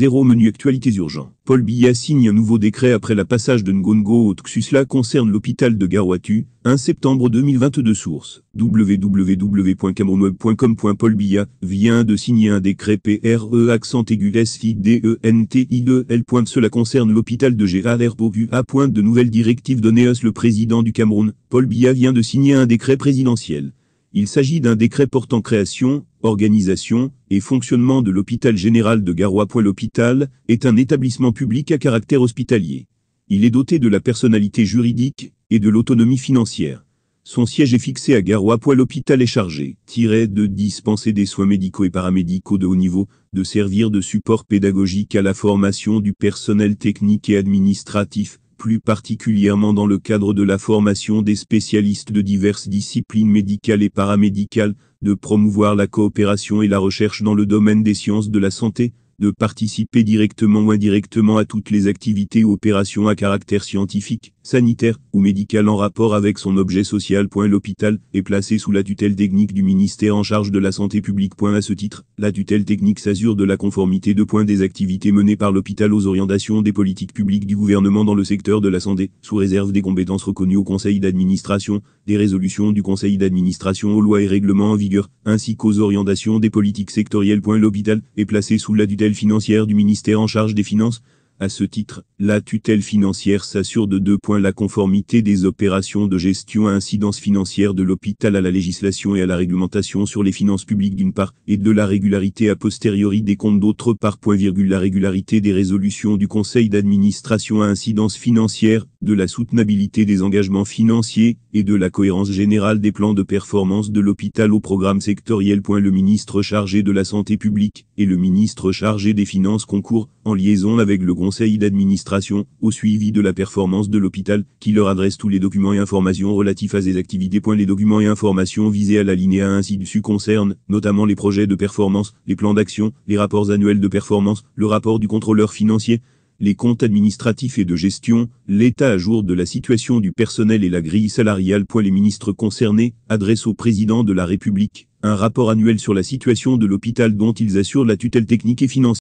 0 menu actualités urgents. Paul Biya signe un nouveau décret après la passage de Ngongo au Cela concerne l'hôpital de Garouatu, 1 septembre 2022 source. Paul Biya vient de signer un décret PRE accent aigu SIDENTIEL. E Cela concerne l'hôpital de GARBOUA. De nouvelles directives données le président du Cameroun, Paul Biya vient de signer un décret présidentiel. Il s'agit d'un décret portant création, organisation et fonctionnement de l'hôpital général de Garoua. L'hôpital est un établissement public à caractère hospitalier. Il est doté de la personnalité juridique et de l'autonomie financière. Son siège est fixé à Garoua. L'hôpital est chargé de dispenser des soins médicaux et paramédicaux de haut niveau, de servir de support pédagogique à la formation du personnel technique et administratif, plus particulièrement dans le cadre de la formation des spécialistes de diverses disciplines médicales et paramédicales, de promouvoir la coopération et la recherche dans le domaine des sciences de la santé, de participer directement ou indirectement à toutes les activités ou opérations à caractère scientifique, sanitaire, ou médical en rapport avec son objet social. L'hôpital est placé sous la tutelle technique du ministère en charge de la santé publique. À ce titre, la tutelle technique s'assure de la conformité de point des activités menées par l'hôpital aux orientations des politiques publiques du gouvernement dans le secteur de la santé, sous réserve des compétences reconnues au conseil d'administration, des résolutions du conseil d'administration aux lois et règlements en vigueur, ainsi qu'aux orientations des politiques sectorielles. L'hôpital est placé sous la tutelle financière du ministère en charge des finances, à ce titre, la tutelle financière s'assure de deux points la conformité des opérations de gestion à incidence financière de l'hôpital à la législation et à la réglementation sur les finances publiques d'une part, et de la régularité a posteriori des comptes d'autre part. virgule, la régularité des résolutions du conseil d'administration à incidence financière, de la soutenabilité des engagements financiers, et de la cohérence générale des plans de performance de l'hôpital au programme sectoriel. le ministre chargé de la santé publique, et le ministre chargé des Finances concourt, en liaison avec le conseil d'administration, au suivi de la performance de l'hôpital, qui leur adresse tous les documents et informations relatifs à ses activités. Les documents et informations visés à la linéa ainsi dessus concernent, notamment les projets de performance, les plans d'action, les rapports annuels de performance, le rapport du contrôleur financier, les comptes administratifs et de gestion, l'état à jour de la situation du personnel et la grille salariale. Les ministres concernés adressent au président de la République un rapport annuel sur la situation de l'hôpital dont ils assurent la tutelle technique et financière.